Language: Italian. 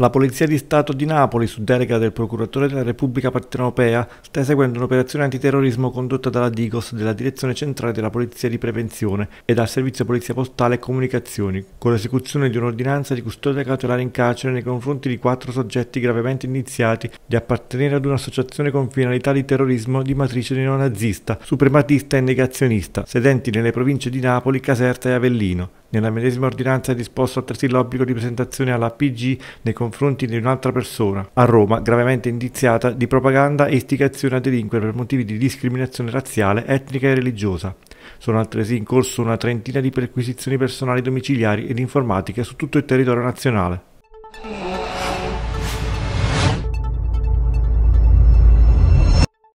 La Polizia di Stato di Napoli, su delega del Procuratore della Repubblica Partenopea, sta eseguendo un'operazione antiterrorismo condotta dalla DIGOS della Direzione Centrale della Polizia di Prevenzione e dal Servizio Polizia Postale e Comunicazioni, con l'esecuzione di un'ordinanza di custodia cautelare in carcere nei confronti di quattro soggetti gravemente indiziati di appartenere ad un'associazione con finalità di terrorismo di matrice neonazista, suprematista e negazionista, sedenti nelle province di Napoli, Caserta e Avellino. Nella medesima ordinanza è disposto altresì l'obbligo di presentazione alla PG nei confronti di un'altra persona, a Roma, gravemente indiziata di propaganda e istigazione a delinquere per motivi di discriminazione razziale, etnica e religiosa. Sono altresì in corso una trentina di perquisizioni personali domiciliari ed informatiche su tutto il territorio nazionale.